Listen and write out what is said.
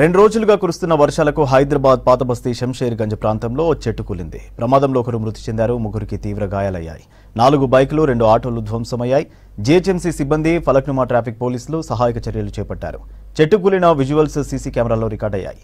రెండు రోజులుగా కురుస్తున్న వర్షాలకు హైదరాబాద్ పాతబస్తీ శంషేర్గంజ్ ప్రాంతంలో చెట్టు కూలింది ప్రమాదంలో ఒకరు మృతి చెందారు ముగ్గురికి తీవ్ర గాయాలయ్యాయి నాలుగు బైకులు రెండు ఆటోలు ధ్వంసమయ్యాయి జీహెచ్ఎంసీ సిబ్బంది ఫలక్నుమా ట్రాఫిక్ పోలీసులు సహాయక చర్యలు చేపట్టారు చెట్టు కూలిన విజువల్స్ సీసీ కెమెరాలో రికార్డయ్యాయి